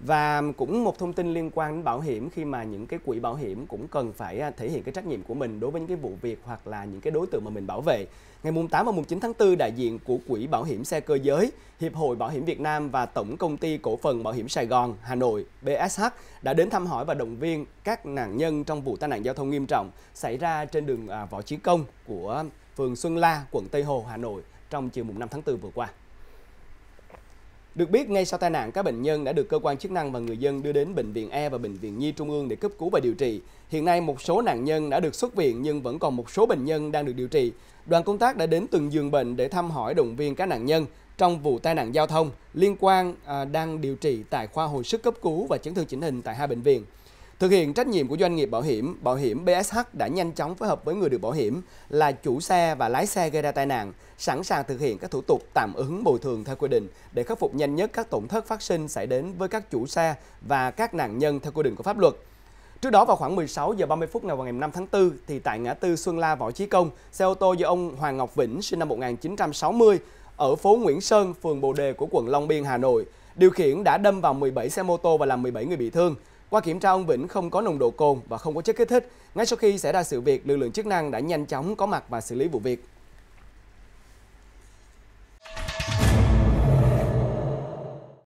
và cũng một thông tin liên quan đến bảo hiểm khi mà những cái quỹ bảo hiểm cũng cần phải à, thể hiện cái trách nhiệm của mình đối với những cái vụ việc hoặc là những cái đối tượng mà mình bảo vệ. Ngày mùng 8 và mùng 9 tháng 4, đại diện của Quỹ Bảo hiểm xe cơ giới, Hiệp hội Bảo hiểm Việt Nam và Tổng công ty Cổ phần Bảo hiểm Sài Gòn, Hà Nội, BSH đã đến thăm hỏi và động viên các nạn nhân trong vụ tai nạn giao thông nghiêm trọng xảy ra trên đường à, Võ Chí Công của phường Xuân La, quận Tây Hồ, Hà Nội trong chiều mùng 5 tháng 4 vừa qua. Được biết, ngay sau tai nạn, các bệnh nhân đã được cơ quan chức năng và người dân đưa đến Bệnh viện E và Bệnh viện Nhi Trung ương để cấp cứu và điều trị. Hiện nay, một số nạn nhân đã được xuất viện nhưng vẫn còn một số bệnh nhân đang được điều trị. Đoàn công tác đã đến từng giường bệnh để thăm hỏi động viên các nạn nhân trong vụ tai nạn giao thông liên quan à, đang điều trị tại khoa hồi sức cấp cứu và chấn thương chỉnh hình tại hai bệnh viện. Thực hiện trách nhiệm của doanh nghiệp bảo hiểm, bảo hiểm BSH đã nhanh chóng phối hợp với người được bảo hiểm là chủ xe và lái xe gây ra tai nạn, sẵn sàng thực hiện các thủ tục tạm ứng bồi thường theo quy định để khắc phục nhanh nhất các tổn thất phát sinh xảy đến với các chủ xe và các nạn nhân theo quy định của pháp luật. Trước đó vào khoảng 16 giờ 30 phút ngày 5 tháng 4 thì tại ngã tư Xuân La Võ Chí Công, xe ô tô do ông Hoàng Ngọc Vĩnh sinh năm 1960 ở phố Nguyễn Sơn, phường Bồ Đề của quận Long Biên, Hà Nội, điều khiển đã đâm vào 17 xe mô tô và làm 17 người bị thương. Qua kiểm tra ông Vĩnh không có nồng độ cồn và không có chất kích thích. Ngay sau khi xảy ra sự việc, lực lượng chức năng đã nhanh chóng có mặt và xử lý vụ việc.